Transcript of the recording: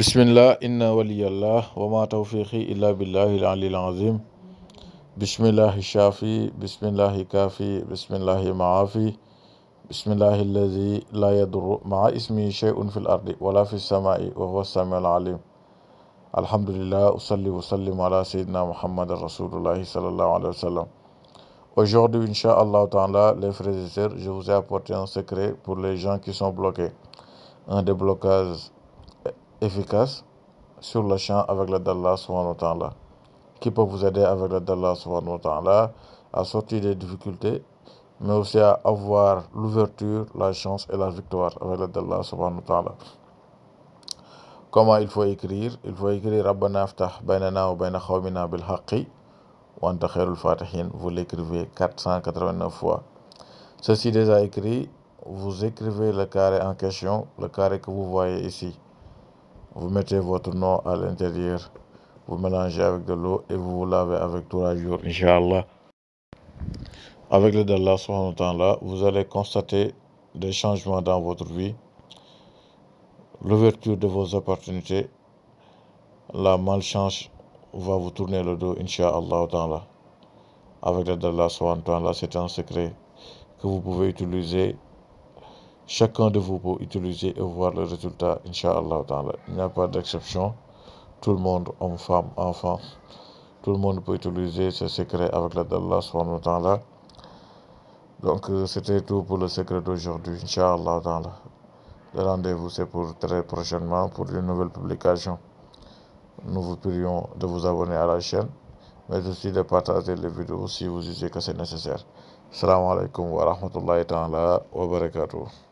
بسم الله إن ولي الله وما توفيقي إلا بالله العلي العظيم بسم الله الشافي بسم الله كافي بسم الله معافي بسم الله الذي لا يضر مع اسمه شيء في الأرض ولا في السماء وهو السميع العليم الحمد لله أصلي وسلم على سيدنا محمد رسول الله صلى الله عليه وسلم Aujourd'hui, Inch'Allah, les frères et sœurs, je vous ai apporté un secret pour les gens qui sont bloqués. Un déblocage efficace sur le champ avec le d'Allah subhanahu wa qui peut vous aider avec le d'Allah subhanahu wa à sortir des difficultés, mais aussi à avoir l'ouverture, la chance et la victoire avec l'aide d'Allah subhanahu wa Comment il faut écrire Il faut écrire Rabbana aftah wa baina bil wa Vous l'écrivez 489 fois. Ceci déjà écrit, vous écrivez le carré en question, le carré que vous voyez ici. Vous mettez votre nom à l'intérieur, vous mélangez avec de l'eau et vous vous lavez avec trois jours, Inch'Allah. Avec l'aide d'Allah, vous allez constater des changements dans votre vie, l'ouverture de vos opportunités, la malchance va vous tourner le dos, Inch'Allah. Avec l'aide d'Allah, c'est un secret que vous pouvez utiliser Chacun de vous peut utiliser et voir le résultat, Inch'Allah. Il n'y a pas d'exception. Tout le monde, homme, femme, enfants, tout le monde peut utiliser ce secret avec l'aide d'Allah. Donc, euh, c'était tout pour le secret d'aujourd'hui, Inch'Allah. Le rendez-vous, c'est pour très prochainement pour une nouvelle publication. Nous vous prions de vous abonner à la chaîne, mais aussi de partager les vidéos si vous jugez que c'est nécessaire. Salam alaikum wa rahmatullahi wa barakatuh.